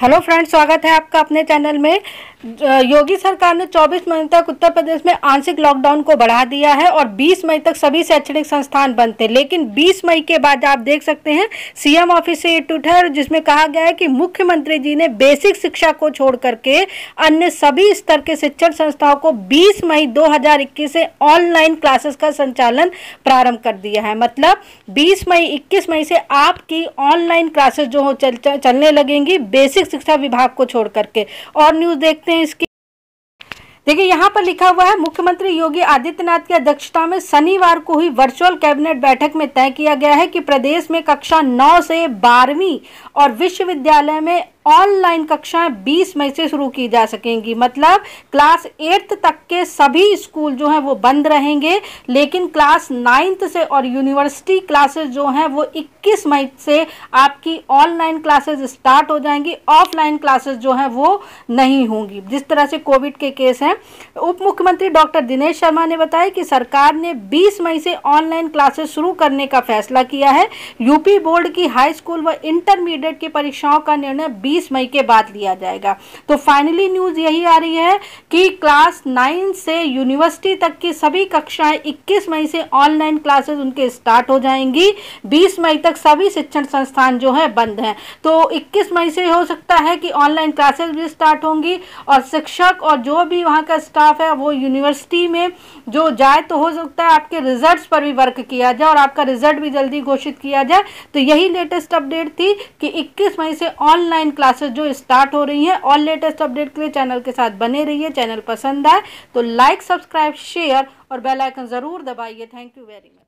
hello friends स्वागत है आपका अपने चैनल में योगी सरकार ने 24 मई तक उत्तर प्रदेश में आंशिक लॉकडाउन को बढ़ा दिया है और 20 मई तक सभी शैक्षणिक संस्थान बंद थे लेकिन 20 मई के बाद आप देख सकते हैं सीएम ऑफिस से ये ट्वीट है जिसमें कहा गया है कि मुख्यमंत्री जी ने बेसिक शिक्षा को छोड़ करके अन्य सभी स्तर के शिक्षण संस्थाओं को बीस मई दो से ऑनलाइन क्लासेस का संचालन प्रारंभ कर दिया है मतलब बीस मई इक्कीस मई से आपकी ऑनलाइन क्लासेस जो चल, चलने लगेंगी बेसिक माध्यमिक शिक्षा विभाग को छोड़ करके और न्यूज़ देखते हैं इसकी देखिए यहाँ पर लिखा हुआ है मुख्यमंत्री योगी आदित्यनाथ की अध्यक्षता में शनिवार को हुई वर्चुअल कैबिनेट बैठक में तय किया गया है कि प्रदेश में कक्षा 9 से 12वीं और विश्वविद्यालय में ऑनलाइन कक्षाएं 20 मई से शुरू की जा सकेंगी मतलब क्लास एट्थ तक के सभी स्कूल जो हैं वो बंद रहेंगे लेकिन क्लास नाइन्थ से और यूनिवर्सिटी क्लासेस जो हैं वो 21 मई से आपकी ऑनलाइन क्लासेस स्टार्ट हो जाएंगी ऑफलाइन क्लासेस जो हैं वो नहीं होंगी जिस तरह से कोविड के केस हैं उप मुख्यमंत्री डॉक्टर दिनेश शर्मा ने बताया कि सरकार ने बीस मई से ऑनलाइन क्लासेस शुरू करने का फैसला किया है यूपी बोर्ड की हाई स्कूल व इंटरमीडिएट की परीक्षाओं का निर्णय बीस बीस मई के बाद लिया जाएगा तो फाइनली न्यूज़ यही आ रही है कि क्लास नाइन से यूनिवर्सिटी तक की सभी कक्षाएं 21 मई से ऑनलाइन क्लासेस उनके स्टार्ट हो जाएंगी 20 मई तक सभी शिक्षण संस्थान जो है बंद हैं तो 21 मई से हो सकता है कि ऑनलाइन क्लासेस भी स्टार्ट होंगी और शिक्षक और जो भी वहाँ का स्टाफ है वो यूनिवर्सिटी में जो जाए तो हो सकता है आपके रिजल्ट पर भी वर्क किया जाए और आपका रिजल्ट भी जल्दी घोषित किया जाए तो यही लेटेस्ट अपडेट थी कि इक्कीस मई से ऑनलाइन क्लास क्लासेस जो स्टार्ट हो रही हैं और लेटेस्ट अपडेट के लिए चैनल के साथ बने रहिए चैनल पसंद आए तो लाइक सब्सक्राइब शेयर और बेल आइकन ज़रूर दबाइए थैंक यू वेरी मच